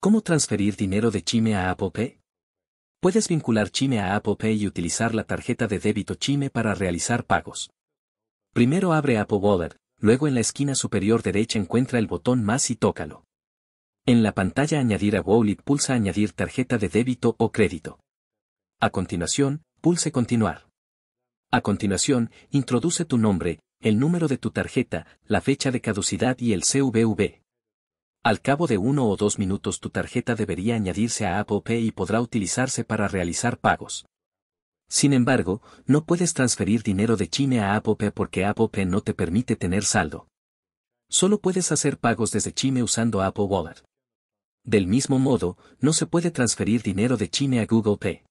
¿Cómo transferir dinero de Chime a Apple Pay? Puedes vincular Chime a Apple Pay y utilizar la tarjeta de débito Chime para realizar pagos. Primero abre Apple Wallet, luego en la esquina superior derecha encuentra el botón más y tócalo. En la pantalla Añadir a Wallet pulsa Añadir tarjeta de débito o crédito. A continuación, pulse Continuar. A continuación, introduce tu nombre, el número de tu tarjeta, la fecha de caducidad y el CVV. Al cabo de uno o dos minutos tu tarjeta debería añadirse a Apple Pay y podrá utilizarse para realizar pagos. Sin embargo, no puedes transferir dinero de China a Apple Pay porque Apple Pay no te permite tener saldo. Solo puedes hacer pagos desde China usando Apple Wallet. Del mismo modo, no se puede transferir dinero de China a Google Pay.